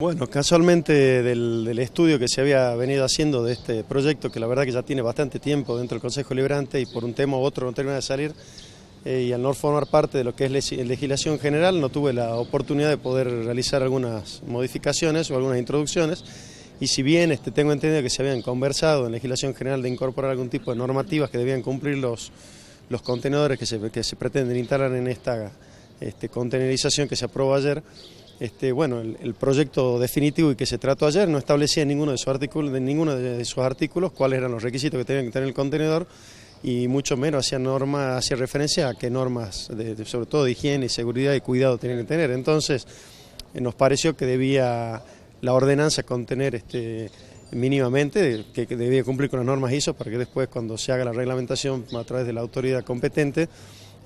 Bueno, casualmente del, estudio que se había venido haciendo de este proyecto, que la verdad que ya tiene bastante tiempo dentro del Consejo Liberante y por un tema u otro no termina de salir, eh, y al no formar parte de lo que es legislación general, no tuve la oportunidad de poder realizar algunas modificaciones o algunas introducciones. Y si bien este, tengo entendido que se habían conversado en legislación general de incorporar algún tipo de normativas que debían cumplir los, los contenedores que se, pretenden instalar en esta este, contenerización que se aprobó ayer, este, bueno, el, proyecto definitivo y que se trató ayer no establecía en ninguno de sus artículos, ninguno de sus artículos cuáles eran los requisitos que tenían que tener el contenedor y mucho menos hacía norma, hacía referencia a qué normas, sobre todo de higiene, seguridad y cuidado tenían que tener. Entonces, eh, nos pareció que debía la ordenanza contener este, mínimamente, que, que debía cumplir con las normas ISO para que después cuando se haga la reglamentación a través de la autoridad competente,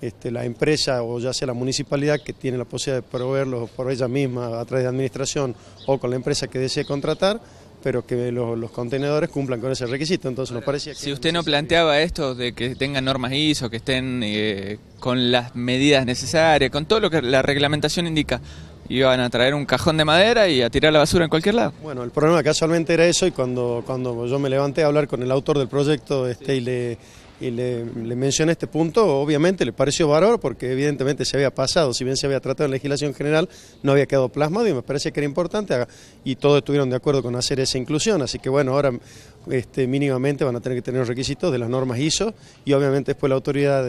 este, la empresa o ya sea la municipalidad que tiene la posibilidad de proveerlos por ella misma a través de administración o con la empresa que desee contratar, pero que los, contenedores cumplan con ese requisito. Entonces nos parecía que... Si usted no planteaba esto de que tengan normas ISO, que estén eh, con las medidas necesarias, con todo lo que la reglamentación indica, iban a traer un cajón de madera y a tirar la basura en cualquier lado. Bueno, el problema casualmente era eso y cuando, cuando yo me levanté a hablar con el autor del proyecto este, y, le, y le, mencioné este punto, obviamente le pareció valor porque evidentemente se había pasado, si bien se había tratado en legislación general, no había quedado plasmado y me parece que era importante ah, y todos estuvieron de acuerdo con hacer esa inclusión, así que bueno, ahora este, mínimamente van a tener que tener los requisitos de las normas ISO y obviamente después la autoridad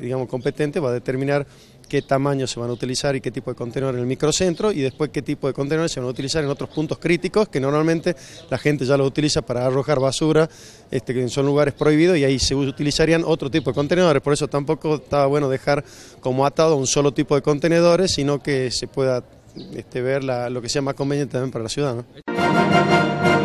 digamos, competente va a determinar qué tamaño se van a utilizar y qué tipo de contenedor en el microcentro y después qué tipo de contenedores se van a utilizar en otros puntos críticos que normalmente la gente ya los utiliza para arrojar basura, este, que son lugares prohibidos y ahí se utilizarían otro tipo de contenedores. Por eso tampoco estaba bueno dejar como atado un solo tipo de contenedores, sino que se pueda este, ver lo que sea más conveniente también para la ciudad.